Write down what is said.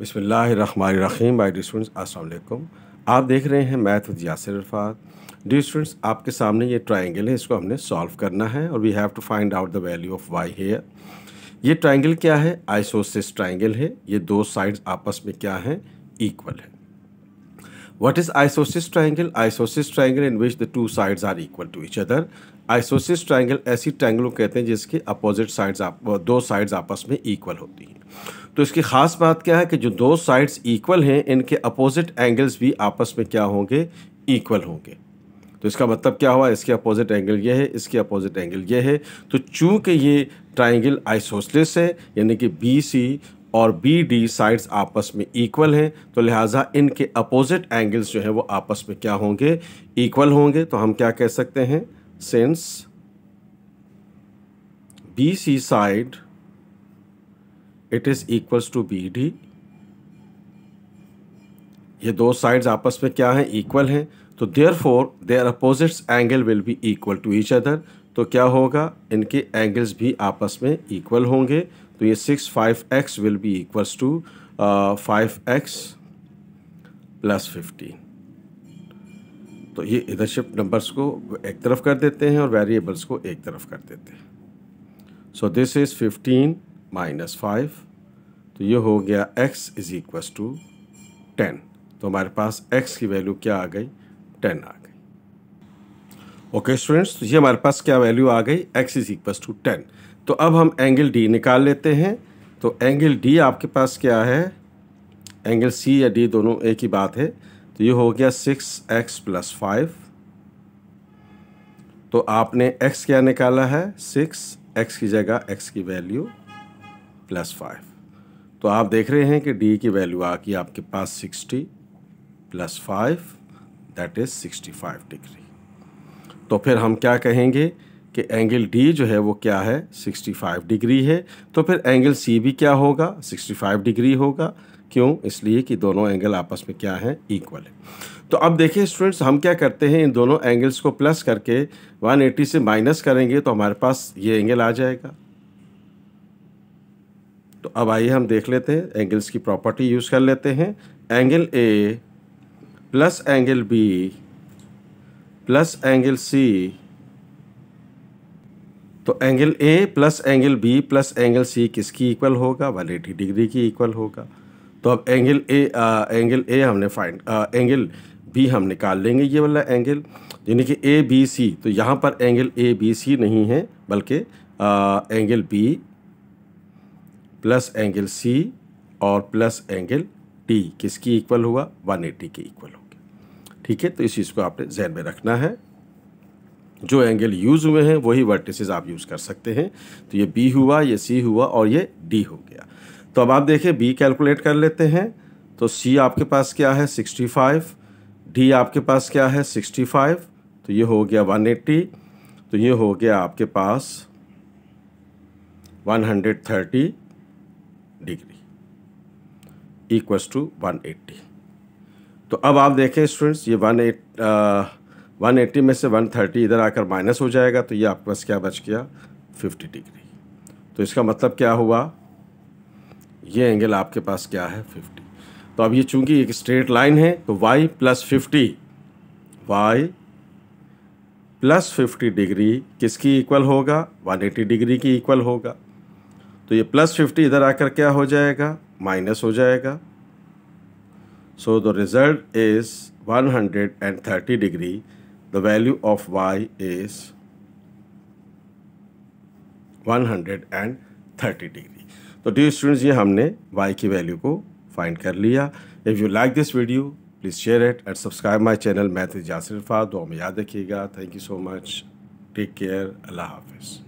बिसमीम रखीम D students असल आप देख रहे हैं मैथ विद तो यासर अरफात डी स्टूडेंट्स आपके सामने ये ट्राइंगल है इसको हमने सॉल्व करना है और we have to find out the value of Y here ये ट्राइंगल क्या है आइसोसिस ट्राइंगल है ये दो साइड्स आपस में क्या हैं इक्वल है What is isosceles triangle? Isosceles triangle in which the two sides are equal to each other. आइसोसिस triangle ऐसी ट्रायंगलों कहते हैं जिसके अपोजिट साइड्स आप दो साइड्स आपस में इक्वल होती हैं तो इसकी ख़ास बात क्या है कि जो दो साइड्स इक्वल हैं इनके अपोजिट एंगल्स भी आपस में क्या होंगे इक्वल होंगे तो इसका मतलब क्या हुआ इसके अपोजिट एंगल ये है इसके अपोजिट एंगल ये है तो चूँकि ये ट्राइंगल आइसोसलेस है यानी कि बी सी और बी डी साइड्स आपस में इक्वल हैं तो लिहाजा इनके अपोजिट एंगल्स जो हैं वो आपस में क्या होंगे इक्वल होंगे तो हम क्या कह सकते हैं since B C side it is equals to B D ये दो साइड्स आपस में क्या हैं इक्वल हैं तो therefore their opposites angle will be equal to each other तो क्या होगा इनके एंगल्स भी आपस में इक्वल होंगे तो ये six five X will be equals to five X plus fifteen तो ये इधर शिफ्ट नंबर्स को एक तरफ कर देते हैं और वेरिएबल्स को एक तरफ कर देते हैं so this is fifteen minus five तो ये हो गया X is equals to ten तो हमारे पास एक्स की वैल्यू क्या आ गई टेन आ गई ओके स्टूडेंट्स तो ये हमारे पास क्या वैल्यू आ गई X is equals to ten तो अब हम एंगल डी निकाल लेते हैं तो एंगल डी आपके पास क्या है एंगल सी या डी दोनों एक ही बात है तो ये हो गया सिक्स एक्स प्लस फाइव तो आपने एक्स क्या निकाला है सिक्स एक्स की जगह एक्स की वैल्यू प्लस फाइव तो आप देख रहे हैं कि डी की वैल्यू आ गई आपके पास sixty plus five that is sixty five degree तो फिर हम क्या कहेंगे कि एंगल डी जो है वो क्या है 65 डिग्री है तो फिर एंगल सी भी क्या होगा 65 डिग्री होगा क्यों इसलिए कि दोनों एंगल आपस में क्या हैं इक्वल है तो अब देखिए स्टूडेंट्स हम क्या करते हैं इन दोनों एंगल्स को प्लस करके 180 से माइनस करेंगे तो हमारे पास ये एंगल आ जाएगा तो अब आइए हम देख लेते हैं एंगल्स की प्रॉपर्टी यूज़ कर लेते हैं angle A plus angle B plus angle C तो angle A plus angle B plus angle C किसकी इक्वल होगा वन एटी डिग्री की इक्वल होगा तो अब एंगल ए एंगल ए हमने फाइंड एंगल बी हम निकाल लेंगे ये वाला एंगल यानी कि ए बी सी तो यहाँ पर एंगल ए बी सी नहीं है बल्कि angle B plus angle C और प्लस एंगल टी किसकी इक्वल हुआ 180 के इक्वल हुआ ठीक है तो इस चीज़ को आपने जहन में रखना है जो एंगल यूज़ हुए हैं वही वर्टिसेस आप यूज़ कर सकते हैं तो ये बी हुआ ये सी हुआ और ये डी हो गया तो अब आप देखें बी कैलकुलेट कर लेते हैं तो सी आपके पास क्या है सिक्सटी फाइव डी आपके पास क्या है सिक्सटी फाइव तो ये हो गया वन एट्टी तो ये हो गया आपके पास one hundred thirty degree equals to one eighty तो अब आप देखें स्टूडेंट्स ये वन एट वन एट्टी में से वन थर्टी इधर आकर माइनस हो जाएगा तो ये आपके पास क्या बच गया फिफ्टी डिग्री तो इसका मतलब क्या हुआ ये एंगल आपके पास क्या है फिफ्टी तो अब ये चूंकि एक स्ट्रेट लाइन है तो Y plus fifty Y plus fifty degree किसकी इक्वल होगा वन एटी डिग्री की इक्वल होगा तो ये प्लस फिफ्टी इधर आकर क्या हो जाएगा माइनस हो जाएगा So the result is 130 degree. The value of y is 130 degree. तो डी स्टूडेंट्स ये हमने y की वैल्यू को फाइंड कर लिया if you like this video please share it and subscribe my channel math Jasir फा दो में याद रखिएगा thank you so much take care अल्लाह हाफिज़